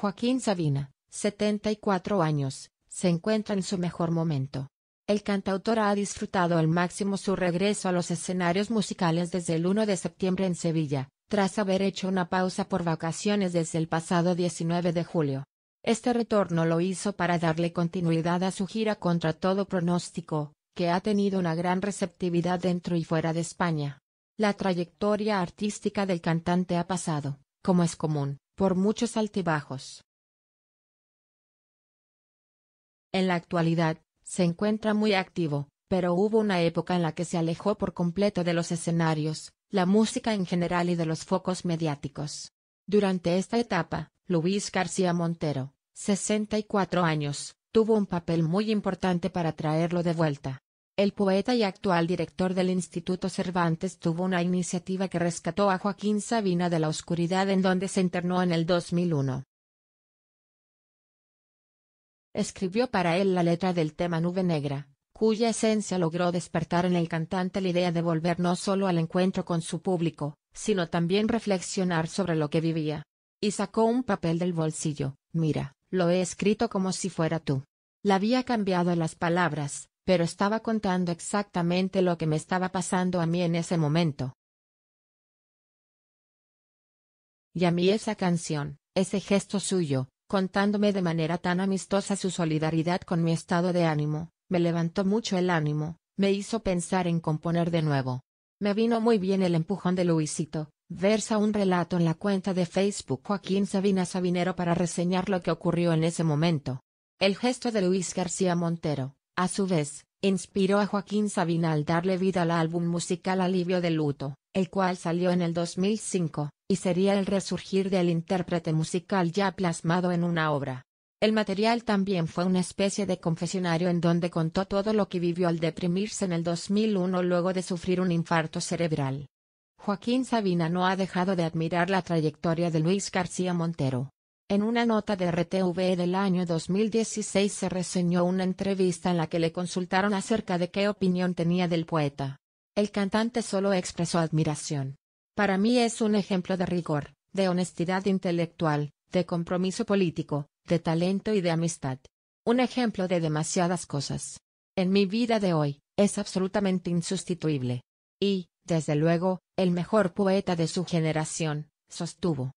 Joaquín Sabina, 74 años, se encuentra en su mejor momento. El cantautor ha disfrutado al máximo su regreso a los escenarios musicales desde el 1 de septiembre en Sevilla, tras haber hecho una pausa por vacaciones desde el pasado 19 de julio. Este retorno lo hizo para darle continuidad a su gira contra todo pronóstico, que ha tenido una gran receptividad dentro y fuera de España. La trayectoria artística del cantante ha pasado, como es común, por muchos altibajos. En la actualidad, se encuentra muy activo, pero hubo una época en la que se alejó por completo de los escenarios, la música en general y de los focos mediáticos. Durante esta etapa, Luis García Montero, 64 años, tuvo un papel muy importante para traerlo de vuelta. El poeta y actual director del Instituto Cervantes tuvo una iniciativa que rescató a Joaquín Sabina de la oscuridad en donde se internó en el 2001. Escribió para él la letra del tema Nube Negra, cuya esencia logró despertar en el cantante la idea de volver no solo al encuentro con su público, sino también reflexionar sobre lo que vivía. Y sacó un papel del bolsillo, mira, lo he escrito como si fuera tú. La había cambiado las palabras, pero estaba contando exactamente lo que me estaba pasando a mí en ese momento. Y a mí esa canción, ese gesto suyo, contándome de manera tan amistosa su solidaridad con mi estado de ánimo, me levantó mucho el ánimo, me hizo pensar en componer de nuevo. Me vino muy bien el empujón de Luisito, versa un relato en la cuenta de Facebook Joaquín Sabina Sabinero para reseñar lo que ocurrió en ese momento. El gesto de Luis García Montero, a su vez, inspiró a Joaquín Sabina al darle vida al álbum musical Alivio de Luto, el cual salió en el 2005, y sería el resurgir del intérprete musical ya plasmado en una obra. El material también fue una especie de confesionario en donde contó todo lo que vivió al deprimirse en el 2001 luego de sufrir un infarto cerebral. Joaquín Sabina no ha dejado de admirar la trayectoria de Luis García Montero, en una nota de RTV del año 2016 se reseñó una entrevista en la que le consultaron acerca de qué opinión tenía del poeta. El cantante solo expresó admiración. Para mí es un ejemplo de rigor, de honestidad intelectual, de compromiso político, de talento y de amistad. Un ejemplo de demasiadas cosas. En mi vida de hoy, es absolutamente insustituible. Y, desde luego, el mejor poeta de su generación, sostuvo.